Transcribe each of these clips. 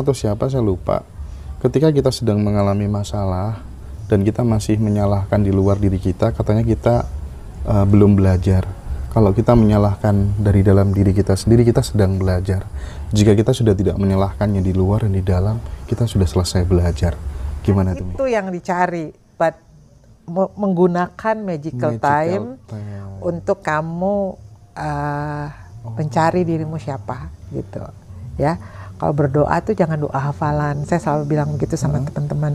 atau siapa saya lupa ketika kita sedang mengalami masalah dan kita masih menyalahkan di luar diri kita katanya kita uh, belum belajar kalau kita menyalahkan dari dalam diri kita sendiri kita sedang belajar jika kita sudah tidak menyalahkannya di luar dan di dalam kita sudah selesai belajar gimana itu itu yang dicari but menggunakan magical, magical time, time untuk kamu uh, oh. mencari dirimu siapa gitu ya kalau berdoa tuh jangan doa hafalan. Saya selalu bilang begitu sama hmm. teman-teman.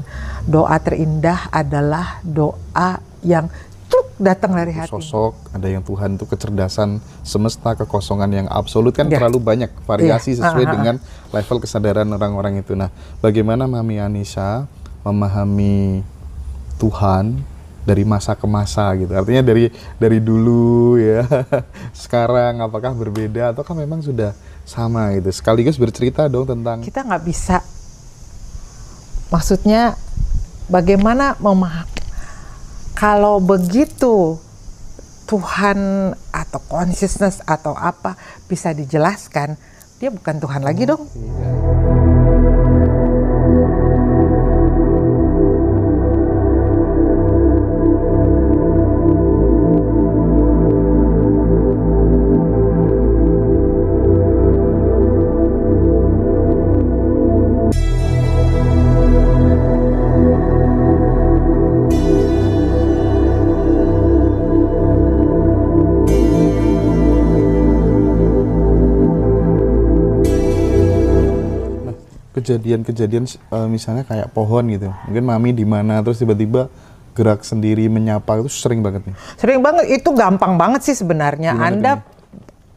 Doa terindah adalah doa yang cuk datang dari hati. Sosok, ada yang Tuhan tuh kecerdasan semesta, kekosongan yang absolut kan yeah. terlalu banyak variasi yeah. sesuai uh ah, -huh. Ah, ah. dengan level kesadaran orang-orang itu. Nah, bagaimana Mami Anissa memahami Tuhan dari masa ke masa gitu. Artinya dari dari dulu ya, sekarang apakah berbeda ataukah memang sudah sama gitu sekaligus bercerita dong tentang kita nggak bisa maksudnya bagaimana memaham kalau begitu Tuhan atau consciousness atau apa bisa dijelaskan dia bukan Tuhan lagi oh, dong iya. kejadian-kejadian uh, misalnya kayak pohon gitu mungkin mami di mana terus tiba-tiba gerak sendiri menyapa itu sering banget nih sering banget itu gampang banget sih sebenarnya Gimana anda ini?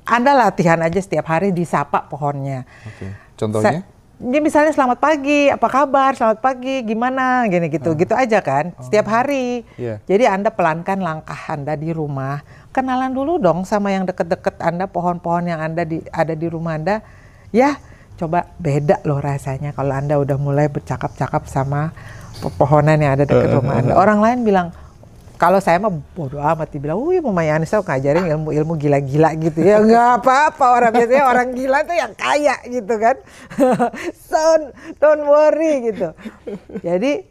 anda latihan aja setiap hari disapa pohonnya okay. contohnya Sa ya misalnya selamat pagi, apa kabar, selamat pagi, gimana, gini gitu, uh, gitu aja kan, oh. setiap hari. Yeah. Jadi anda pelankan langkah anda di rumah, kenalan dulu dong sama yang deket-deket anda, pohon-pohon yang anda di, ada di rumah anda, ya coba beda loh rasanya kalau anda udah mulai bercakap-cakap sama pepohonan yang ada dekat eh, eh, rumah anda eh, orang lain bilang kalau saya mah bodoh amat dibilang, wih Mamanya Anissa ngajarin ilmu ilmu gila-gila gitu ya nggak apa-apa orang biasanya orang gila tuh yang kaya gitu kan, so don't worry gitu. Jadi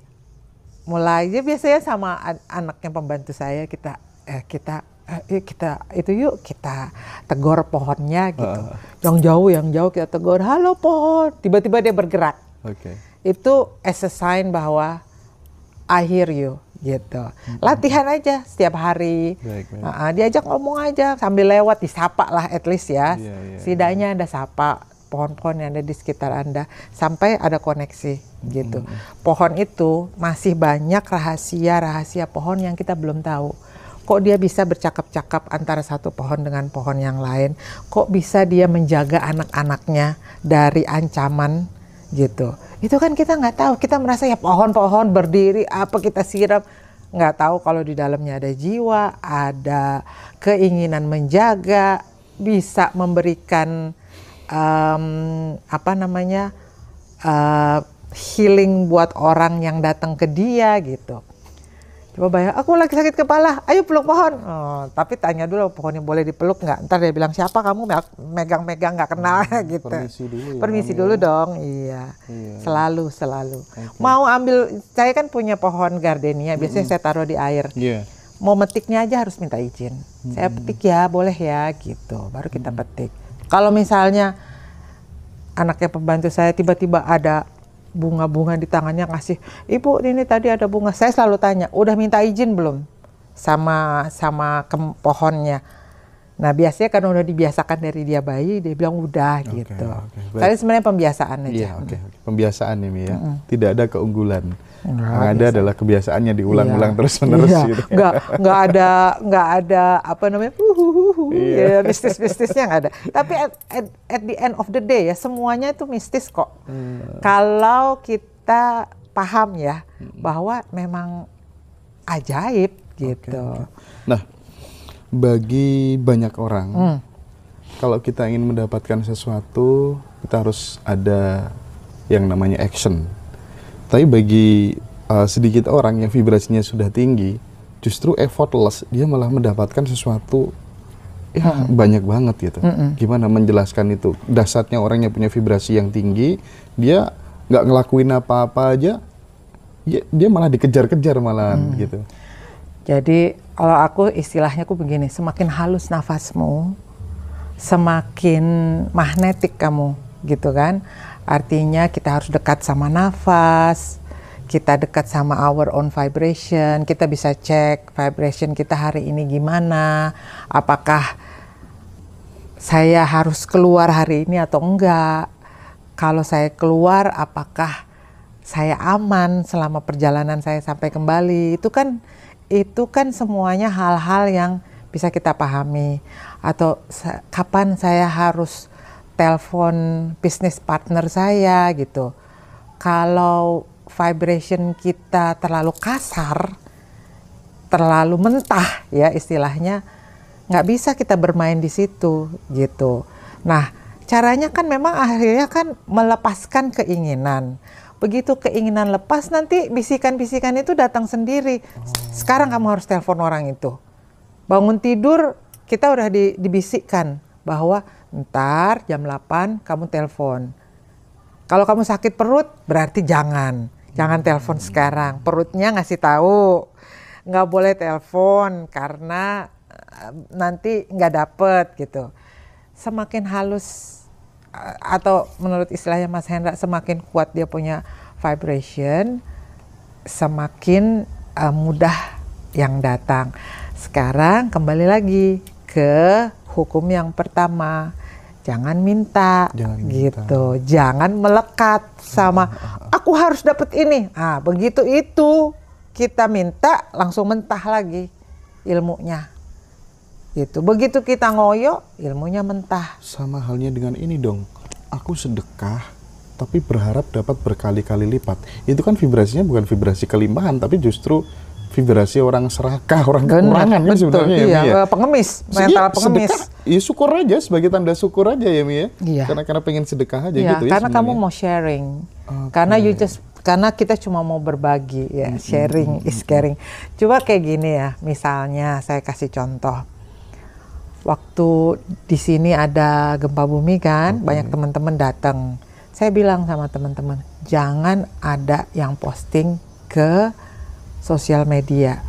mulai aja biasanya sama an anaknya pembantu saya kita eh, kita yuk eh, kita itu yuk kita tegur pohonnya gitu. Uh. Yang jauh yang jauh kita tegur, "Halo pohon." Tiba-tiba dia bergerak. Okay. Itu as a sign bahwa I hear you gitu. Hmm. Latihan aja setiap hari. Baik, baik. Uh, diajak ngomong aja sambil lewat disapa lah at least ya. Yeah, yeah, iya. Setidaknya yeah. ada sapa pohon-pohon yang ada di sekitar Anda sampai ada koneksi gitu. mm Pohon itu masih banyak rahasia-rahasia pohon yang kita belum tahu kok dia bisa bercakap-cakap antara satu pohon dengan pohon yang lain, kok bisa dia menjaga anak-anaknya dari ancaman gitu. Itu kan kita nggak tahu, kita merasa ya pohon-pohon berdiri apa kita siram, nggak tahu kalau di dalamnya ada jiwa, ada keinginan menjaga, bisa memberikan um, apa namanya uh, healing buat orang yang datang ke dia gitu. Coba bayar, aku lagi sakit kepala, ayo peluk pohon. Oh, tapi tanya dulu pohonnya boleh dipeluk nggak? Ntar dia bilang siapa kamu megang-megang nggak kenal hmm, gitu. Permisi dulu. Ya, permisi dulu ya. dong, iya. iya. Selalu selalu. Okay. Mau ambil, saya kan punya pohon gardenia, hmm. biasanya mm -hmm. saya taruh di air. Yeah. Mau metiknya aja harus minta izin. Mm -hmm. Saya petik ya, boleh ya gitu. Baru kita mm -hmm. petik. Kalau misalnya anaknya pembantu saya tiba-tiba ada bunga-bunga di tangannya kasih ibu ini tadi ada bunga saya selalu tanya udah minta izin belum sama sama ke pohonnya nah biasanya kan udah dibiasakan dari dia bayi dia bilang udah okay, gitu okay, tapi sebenarnya pembiasaan aja yeah, okay, okay. pembiasaan ini ya mm -hmm. tidak ada keunggulan Enggak, ada adalah kebiasaannya diulang-ulang iya. terus menerus iya. gitu. Enggak, enggak ada enggak ada apa namanya? iya. ya, mistis-mistisnya enggak ada. Tapi at, at, at the end of the day ya semuanya itu mistis kok. Hmm. Kalau kita paham ya hmm. bahwa memang ajaib gitu. Okay, okay. Nah, bagi banyak orang hmm. kalau kita ingin mendapatkan sesuatu, kita harus ada yang namanya action tapi bagi uh, sedikit orang yang vibrasinya sudah tinggi, justru effortless dia malah mendapatkan sesuatu ya -hmm. banyak banget gitu. -hmm. Gimana menjelaskan itu? Dasarnya orang yang punya vibrasi yang tinggi, dia nggak ngelakuin apa-apa aja, ya, dia malah dikejar-kejar malah mm. gitu. Jadi kalau aku istilahnya aku begini, semakin halus nafasmu, semakin magnetik kamu gitu kan Artinya kita harus dekat sama nafas, kita dekat sama our own vibration, kita bisa cek vibration kita hari ini gimana, apakah saya harus keluar hari ini atau enggak. Kalau saya keluar apakah saya aman selama perjalanan saya sampai kembali? Itu kan itu kan semuanya hal-hal yang bisa kita pahami atau kapan saya harus telepon bisnis partner saya gitu. Kalau vibration kita terlalu kasar, terlalu mentah ya istilahnya, nggak bisa kita bermain di situ gitu. Nah caranya kan memang akhirnya kan melepaskan keinginan. Begitu keinginan lepas nanti bisikan-bisikan itu datang sendiri. Sekarang kamu harus telepon orang itu. Bangun tidur kita udah di, dibisikkan bahwa ntar jam 8 kamu telepon. Kalau kamu sakit perut berarti jangan. Jangan telepon sekarang. Perutnya ngasih tahu. Nggak boleh telepon karena eh, nanti nggak dapet gitu. Semakin halus eh, atau menurut istilahnya Mas Hendra semakin kuat dia punya vibration semakin uh, mudah yang datang. Sekarang kembali lagi ke hukum yang pertama jangan minta jangan gitu minta. jangan melekat sama ah, ah, ah, aku harus dapat ini ah begitu itu kita minta langsung mentah lagi ilmunya gitu begitu kita ngoyo ilmunya mentah sama halnya dengan ini dong aku sedekah tapi berharap dapat berkali-kali lipat itu kan vibrasinya bukan vibrasi kelimpahan tapi justru vibrasi orang serakah, orang Bener, kekurangan kan sebetulnya ya, iya, ya, Mi, pengemis, iya, mental iya, pengemis. Sedekah, ya syukur aja sebagai tanda syukur aja ya Mi ya. Iya. Karena karena pengen sedekah aja iya, gitu ya. Karena kamu mau sharing. Okay. Karena you just karena kita cuma mau berbagi ya, sharing is caring. Coba kayak gini ya, misalnya saya kasih contoh. Waktu di sini ada gempa bumi kan, mm banyak teman-teman datang. Saya bilang sama teman-teman, jangan ada yang posting ke sosial media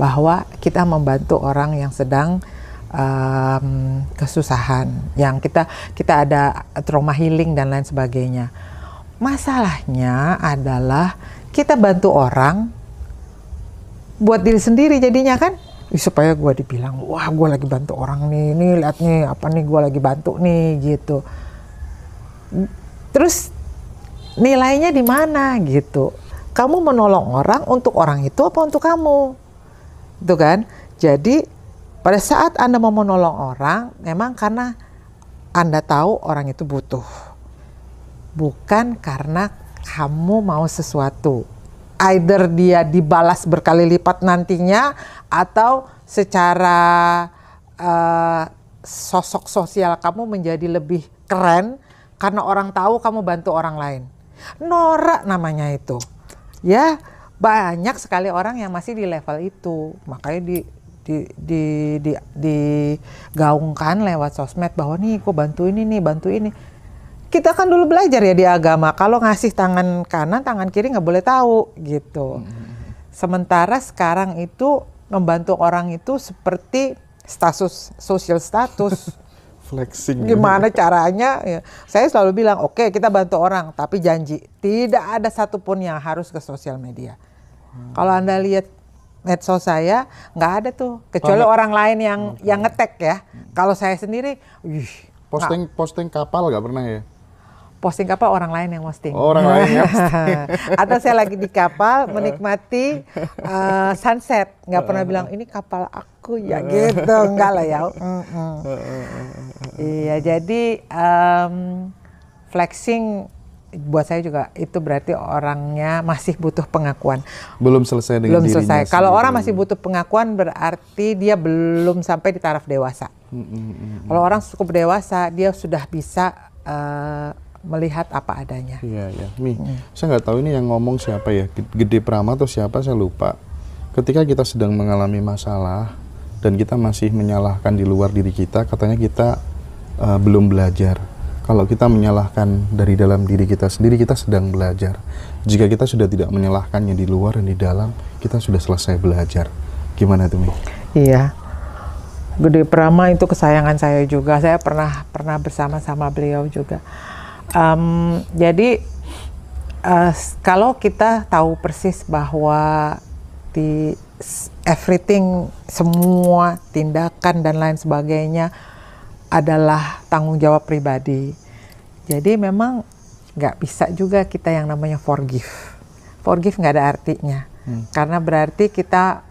bahwa kita membantu orang yang sedang um, kesusahan, yang kita kita ada trauma healing dan lain sebagainya. Masalahnya adalah kita bantu orang buat diri sendiri jadinya kan supaya gue dibilang wah gue lagi bantu orang nih nih lihat nih apa nih gue lagi bantu nih gitu terus nilainya di mana gitu kamu menolong orang untuk orang itu apa untuk kamu? Itu kan? Jadi pada saat Anda mau menolong orang, memang karena Anda tahu orang itu butuh. Bukan karena kamu mau sesuatu. Either dia dibalas berkali lipat nantinya atau secara uh, sosok sosial kamu menjadi lebih keren karena orang tahu kamu bantu orang lain. Norak namanya itu ya banyak sekali orang yang masih di level itu makanya di di, di, di, digaungkan lewat sosmed bahwa nih gue bantu ini nih bantu ini kita kan dulu belajar ya di agama kalau ngasih tangan kanan tangan kiri nggak boleh tahu gitu hmm. sementara sekarang itu membantu orang itu seperti status sosial status flexing. Gimana caranya? Ya, saya selalu bilang, oke okay, kita bantu orang, tapi janji tidak ada satupun yang harus ke sosial media. Hmm. Kalau anda lihat medsos saya, nggak ada tuh, kecuali orang lain yang okay. yang ngetek ya. Kalau saya sendiri, wih, posting gak. posting kapal nggak pernah ya? posting apa orang lain yang posting. Orang lain. Atau saya lagi di kapal menikmati uh, sunset, nggak pernah bilang ini kapal aku ya eh. gitu, enggak lah ya. Eh, iya, jadi um, flexing buat saya juga itu berarti orangnya masih butuh pengakuan. Belum selesai dengan Belum selesai. Kalau orang masih butuh pengakuan berarti dia belum sampai di taraf dewasa. Kalau orang cukup dewasa, dia sudah bisa uh, melihat apa adanya. Iya, iya. Mi, hmm. saya nggak tahu ini yang ngomong siapa ya, Gede Prama atau siapa, saya lupa. Ketika kita sedang mengalami masalah dan kita masih menyalahkan di luar diri kita, katanya kita uh, belum belajar. Kalau kita menyalahkan dari dalam diri kita sendiri, kita sedang belajar. Jika kita sudah tidak menyalahkannya di luar dan di dalam, kita sudah selesai belajar. Gimana itu Mi? Iya. Gede Prama itu kesayangan saya juga. Saya pernah pernah bersama-sama beliau juga um, jadi uh, kalau kita tahu persis bahwa di everything semua tindakan dan lain sebagainya adalah tanggung jawab pribadi. Jadi memang nggak bisa juga kita yang namanya forgive. Forgive nggak ada artinya hmm. karena berarti kita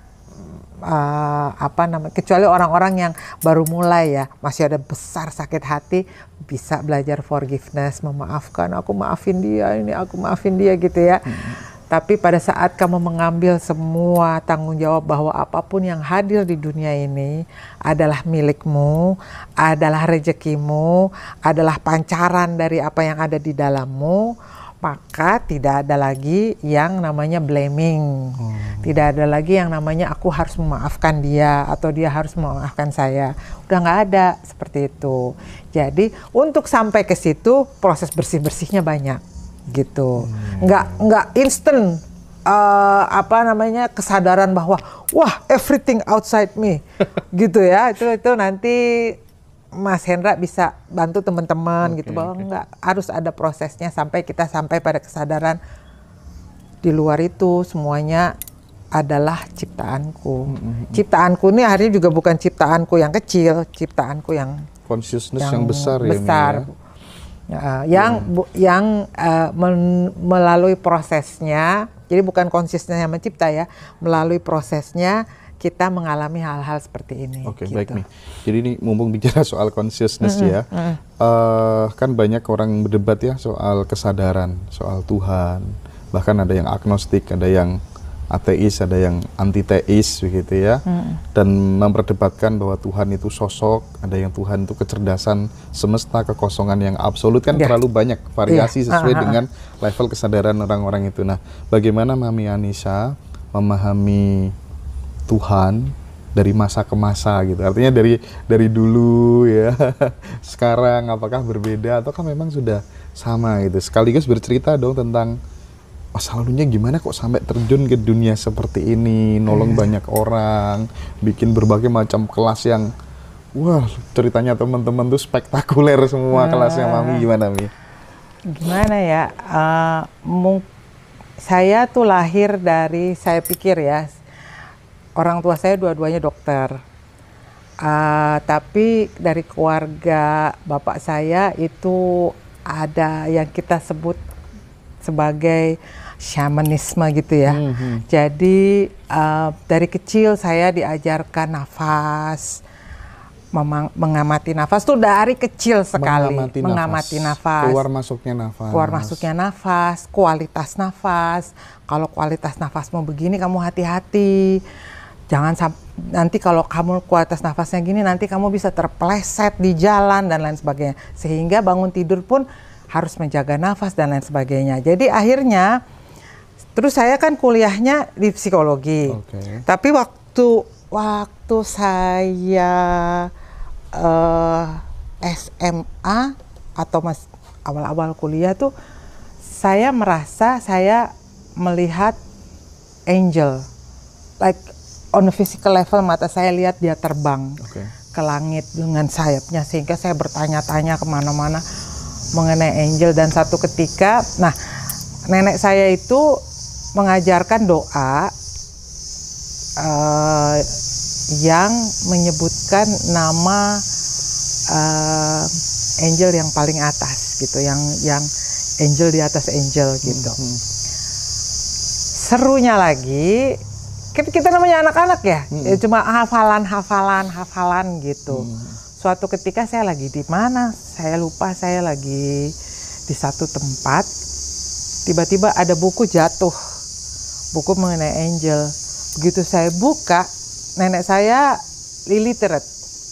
uh, apa namanya kecuali orang-orang yang baru mulai ya masih ada besar sakit hati bisa belajar forgiveness memaafkan aku maafin dia ini aku maafin dia gitu ya hmm. Tapi pada saat kamu mengambil semua tanggung jawab bahwa apapun yang hadir di dunia ini adalah milikmu, adalah rezekimu, adalah pancaran dari apa yang ada di dalammu, maka tidak ada lagi yang namanya blaming. Hmm. Tidak ada lagi yang namanya aku harus memaafkan dia atau dia harus memaafkan saya. Udah nggak ada seperti itu. Jadi untuk sampai ke situ proses bersih-bersihnya banyak gitu. Hmm. Nggak nggak instant uh, apa namanya kesadaran bahwa wah everything outside me gitu ya. Itu itu nanti Mas Hendra bisa bantu teman-teman okay, gitu bahwa okay. enggak harus ada prosesnya sampai kita sampai pada kesadaran di luar itu semuanya adalah ciptaanku. Mm -hmm. Ciptaanku ini hari juga bukan ciptaanku yang kecil, ciptaanku yang consciousness yang, yang besar, ya, besar ya. Uh, yang yeah. Mm-hmm. bu, yang uh, men, melalui prosesnya, jadi bukan konsisten yang mencipta ya, melalui prosesnya kita mengalami hal-hal seperti ini. Oke, okay, gitu. baik nih. Jadi ini mumpung bicara soal consciousness mm -hmm. ya, mm uh, kan banyak orang berdebat ya soal kesadaran, soal Tuhan. Bahkan ada yang agnostik, ada yang ateis, ada yang anti begitu ya. Mm. Dan memperdebatkan bahwa Tuhan itu sosok, ada yang Tuhan itu kecerdasan semesta, kekosongan yang absolut kan yeah. terlalu banyak variasi yeah. sesuai uh -huh. dengan level kesadaran orang-orang itu. Nah, bagaimana Mami Anissa memahami Tuhan dari masa ke masa gitu. Artinya dari dari dulu ya sekarang apakah berbeda ataukah memang sudah sama gitu. Sekaligus bercerita dong tentang masa oh, lalunya gimana kok sampai terjun ke dunia seperti ini, nolong yeah. banyak orang, bikin berbagai macam kelas yang wah ceritanya teman-teman tuh spektakuler semua uh, kelasnya ah. Mami gimana Mi? Gimana ya? Uh, saya tuh lahir dari saya pikir ya orang tua saya dua-duanya dokter. Uh, tapi dari keluarga bapak saya itu ada yang kita sebut sebagai shamanisme gitu ya. Mm -hmm. Jadi uh, dari kecil saya diajarkan nafas, mengamati nafas tuh dari kecil sekali mengamati, mengamati nafas. nafas keluar masuknya nafas keluar masuknya nafas kualitas nafas kalau kualitas nafas mau begini kamu hati-hati jangan nanti kalau kamu kualitas nafasnya gini nanti kamu bisa terpleset di jalan dan lain sebagainya sehingga bangun tidur pun harus menjaga nafas dan lain sebagainya jadi akhirnya terus saya kan kuliahnya di psikologi okay. tapi waktu waktu saya uh, eh, SMA atau mas awal-awal kuliah tuh saya merasa saya melihat angel like on a physical level mata saya lihat dia terbang okay. ke langit dengan sayapnya sehingga saya bertanya-tanya kemana-mana mengenai angel dan satu ketika nah nenek saya itu mengajarkan doa uh, yang menyebutkan nama uh, angel yang paling atas gitu yang yang angel di atas angel gitu mm -hmm. serunya lagi kita namanya anak-anak ya, hmm. Ya, cuma hafalan hafalan hafalan gitu hmm. suatu ketika saya lagi di mana saya lupa saya lagi di satu tempat tiba-tiba ada buku jatuh buku mengenai angel begitu saya buka nenek saya illiterate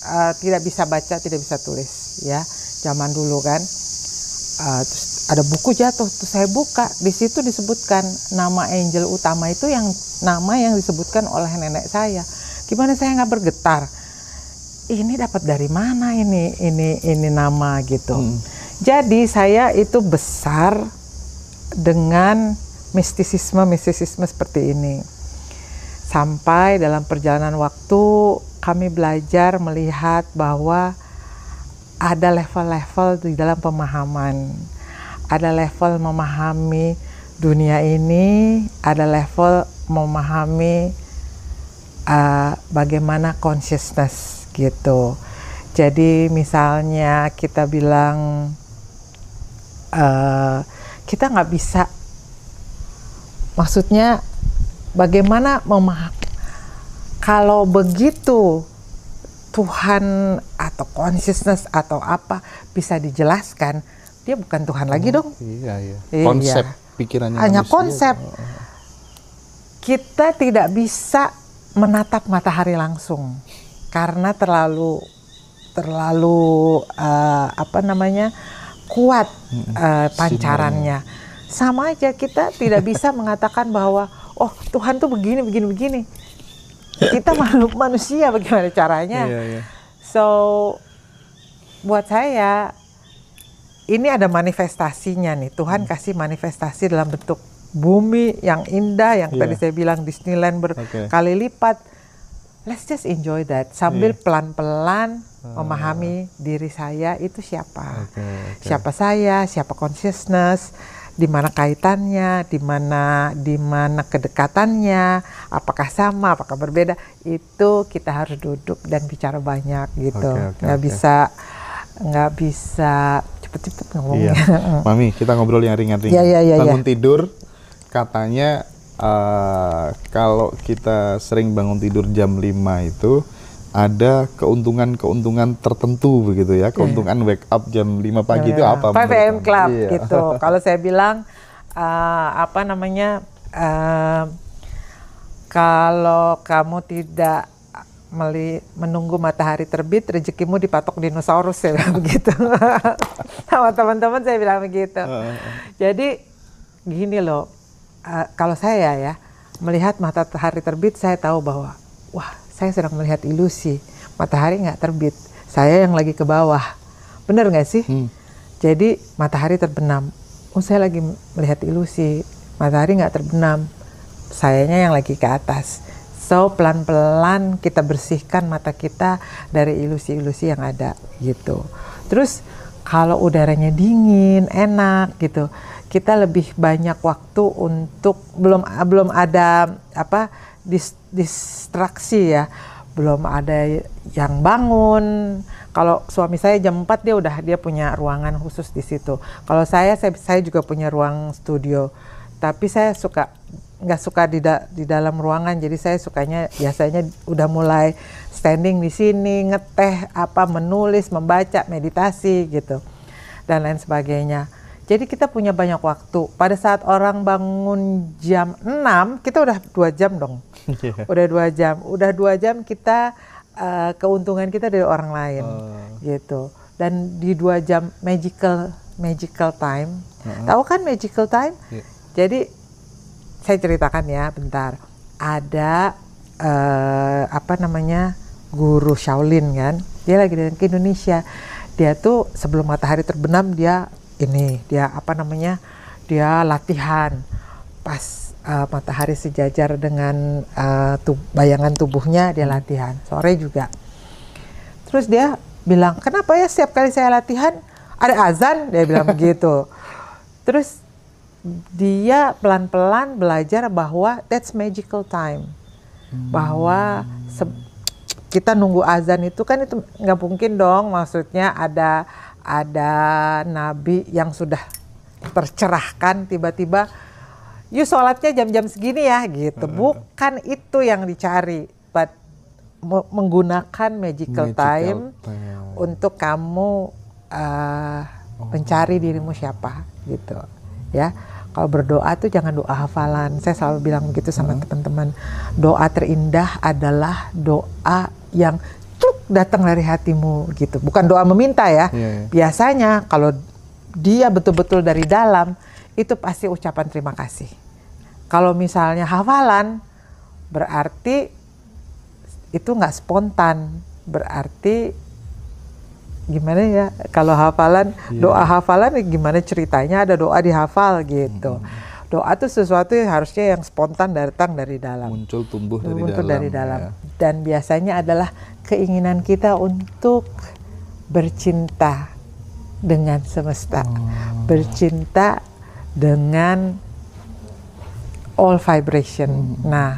uh, tidak bisa baca tidak bisa tulis ya zaman dulu kan uh, terus ada buku jatuh tuh saya buka di situ disebutkan nama angel utama itu yang nama yang disebutkan oleh nenek saya gimana saya nggak bergetar ini dapat dari mana ini ini ini nama gitu hmm. jadi saya itu besar dengan mistisisme mistisisme seperti ini sampai dalam perjalanan waktu kami belajar melihat bahwa ada level-level di dalam pemahaman ada level memahami dunia ini, ada level memahami uh, bagaimana consciousness gitu. Jadi misalnya kita bilang uh, kita nggak bisa, maksudnya bagaimana memahami kalau begitu Tuhan atau consciousness atau apa bisa dijelaskan dia bukan Tuhan lagi oh, dong. Iya, iya. iya. Konsep iya. pikirannya hanya manusia. konsep. Oh, oh, kita tidak bisa menatap matahari langsung karena terlalu terlalu uh, apa namanya kuat uh, pancarannya. Sama aja kita tidak bisa mengatakan bahwa oh Tuhan tuh begini begini begini. Kita makhluk manusia bagaimana caranya? Iya, iya. So buat saya ini ada manifestasinya nih. Tuhan hmm. kasih manifestasi dalam bentuk bumi yang indah yang yeah. tadi saya bilang Disneyland berkali okay. lipat. Let's just enjoy that sambil iya. pelan-pelan yeah. memahami diri saya itu siapa. Okay, okay. Siapa saya, siapa consciousness, di mana kaitannya, di mana di mana kedekatannya, apakah sama, apakah berbeda. Itu kita harus duduk dan bicara banyak gitu. Okay, okay, nggak okay. bisa nggak bisa cepet-cepet ngomongnya. Iya. Mami, kita ngobrol yang ringan-ringan. Iya, iya, iya bangun ya. tidur, katanya uh, kalau kita sering bangun tidur jam 5 itu ada keuntungan-keuntungan tertentu begitu ya. Iya. Keuntungan yeah. wake up jam 5 pagi yeah. itu apa? 5 PM Club yeah. gitu. kalau saya bilang uh, apa namanya uh, kalau kamu tidak meli, menunggu matahari terbit, rezekimu dipatok dinosaurus ya begitu. Sama teman-teman saya bilang begitu. Uh, Jadi gini loh, uh, kalau saya ya melihat matahari terbit, saya tahu bahwa wah saya sedang melihat ilusi. Matahari nggak terbit, saya yang lagi ke bawah. Bener nggak sih? Hmm. Jadi matahari terbenam. Oh saya lagi melihat ilusi, matahari nggak terbenam. Sayanya yang lagi ke atas So pelan-pelan kita bersihkan mata kita dari ilusi-ilusi yang ada gitu. Terus kalau udaranya dingin, enak gitu. Kita lebih banyak waktu untuk belum belum ada apa dis, distraksi ya. Belum ada yang bangun. Kalau suami saya jam 4 dia udah dia punya ruangan khusus di situ. Kalau saya saya, saya juga punya ruang studio tapi saya suka nggak suka di, da di dalam ruangan jadi saya sukanya biasanya udah mulai standing di sini ngeteh apa menulis membaca meditasi gitu dan lain sebagainya jadi kita punya banyak waktu pada saat orang bangun jam 6 kita udah dua jam dong yeah. udah dua jam udah dua jam kita uh, keuntungan kita dari orang lain uh. gitu dan di dua jam magical magical time uh -huh. tahu kan magical time yeah jadi saya ceritakan ya bentar. Ada uh, apa namanya guru Shaolin kan. Dia lagi datang ke Indonesia. Dia tuh sebelum matahari terbenam dia ini dia apa namanya dia latihan pas uh, matahari sejajar dengan uh, eh, tub bayangan tubuhnya dia latihan sore juga terus dia bilang kenapa ya setiap kali saya latihan ada azan dia bilang begitu terus dia pelan-pelan belajar bahwa that's magical time. Hmm. Bahwa kita nunggu azan itu kan itu nggak mungkin dong maksudnya ada ada nabi yang sudah tercerahkan tiba-tiba you sholatnya jam-jam segini ya gitu bukan itu yang dicari but menggunakan magical, magical time, time untuk kamu uh, oh. mencari dirimu siapa gitu ya kalau berdoa tuh jangan doa hafalan. Saya selalu bilang begitu sama hmm. teman-teman. Doa terindah adalah doa yang truk datang dari hatimu gitu. Bukan doa meminta ya. yeah. Iya. Biasanya kalau dia betul-betul dari dalam itu pasti ucapan terima kasih. Kalau misalnya hafalan berarti itu nggak spontan, berarti gimana ya kalau hafalan yeah. doa hafalan ya gimana ceritanya ada doa di hafal gitu. Hmm. Doa itu sesuatu yang harusnya yang spontan datang dari dalam. Muncul tumbuh dari muncul dalam. dari dalam. Ya. Dan biasanya adalah keinginan kita untuk bercinta dengan semesta. Oh. Bercinta dengan all vibration. Hmm. Nah,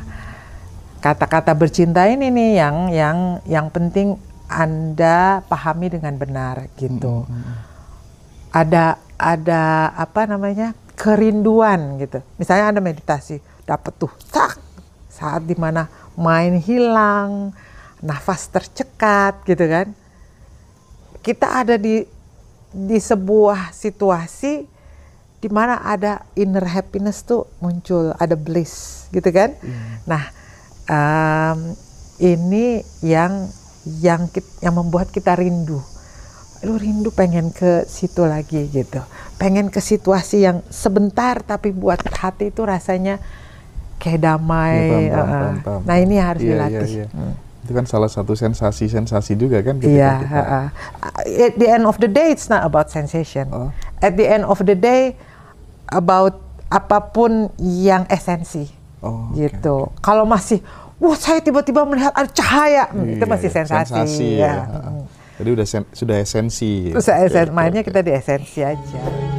kata-kata bercinta ini nih yang yang yang penting anda pahami dengan benar gitu. Hmm, hmm, hmm. Ada ada apa namanya? kerinduan gitu. Misalnya Anda meditasi, dapat tuh tak saat dimana main hilang, nafas tercekat gitu kan. Kita ada di di sebuah situasi di mana ada inner happiness tuh muncul, ada bliss gitu kan. Hmm. Nah, um, ini yang yang yang membuat kita rindu lu rindu pengen ke situ lagi gitu pengen ke situasi yang sebentar tapi buat hati itu rasanya kayak damai ya, paham, paham, paham, paham. nah ini harus ya, dilatih ya, ya. Hmm. itu kan salah satu sensasi-sensasi juga kan ketika yeah, kita at the end of the day it's not about sensation oh. at the end of the day about apapun yang esensi oh, gitu okay, okay. kalau masih wah saya tiba-tiba melihat ada cahaya, hmm, itu iya, masih sensasi. sensasi ya. ya. Hmm. Jadi udah sudah esensi. Terus ya. esen, mainnya kita di esensi aja.